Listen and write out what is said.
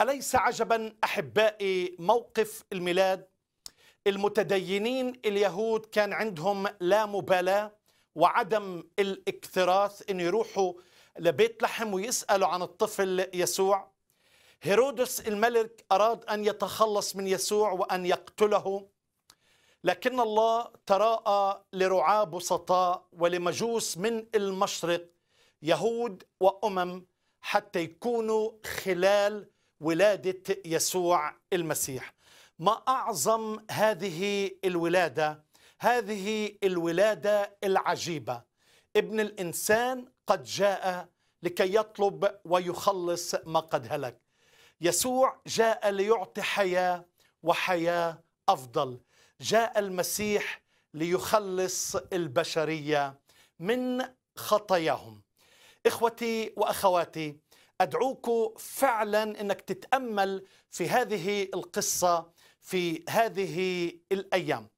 أليس عجبا أحبائي موقف الميلاد المتدينين اليهود كان عندهم لا مبالاة وعدم الاكتراث أن يروحوا لبيت لحم ويسألوا عن الطفل يسوع هيرودس الملك أراد أن يتخلص من يسوع وأن يقتله لكن الله تراءى لرعاة بسطاء ولمجوس من المشرق يهود وأمم حتى يكونوا خلال ولاده يسوع المسيح ما اعظم هذه الولاده هذه الولاده العجيبه ابن الانسان قد جاء لكي يطلب ويخلص ما قد هلك يسوع جاء ليعطي حياه وحياه افضل جاء المسيح ليخلص البشريه من خطاياهم اخوتي واخواتي أدعوك فعلا أنك تتأمل في هذه القصة في هذه الأيام